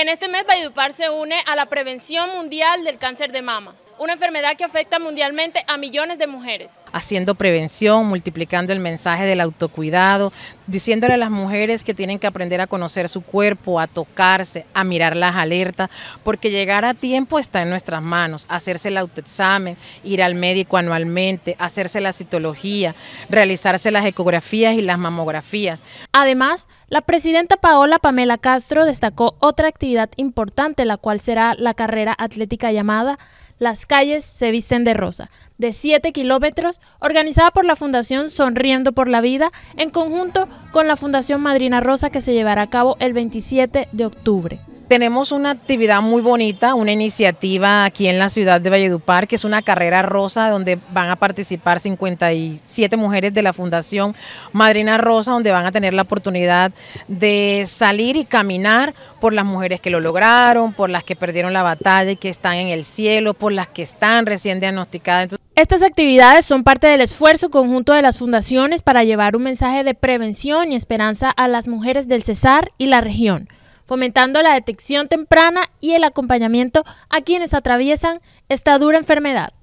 En este mes, Baidupar se une a la Prevención Mundial del Cáncer de Mama una enfermedad que afecta mundialmente a millones de mujeres. Haciendo prevención, multiplicando el mensaje del autocuidado, diciéndole a las mujeres que tienen que aprender a conocer su cuerpo, a tocarse, a mirar las alertas, porque llegar a tiempo está en nuestras manos, hacerse el autoexamen, ir al médico anualmente, hacerse la citología, realizarse las ecografías y las mamografías. Además, la presidenta Paola Pamela Castro destacó otra actividad importante, la cual será la carrera atlética llamada las calles se visten de rosa, de 7 kilómetros, organizada por la Fundación Sonriendo por la Vida, en conjunto con la Fundación Madrina Rosa, que se llevará a cabo el 27 de octubre. Tenemos una actividad muy bonita, una iniciativa aquí en la ciudad de Valledupar, que es una carrera rosa donde van a participar 57 mujeres de la Fundación Madrina Rosa, donde van a tener la oportunidad de salir y caminar por las mujeres que lo lograron, por las que perdieron la batalla y que están en el cielo, por las que están recién diagnosticadas. estas actividades son parte del esfuerzo conjunto de las fundaciones para llevar un mensaje de prevención y esperanza a las mujeres del Cesar y la región fomentando la detección temprana y el acompañamiento a quienes atraviesan esta dura enfermedad.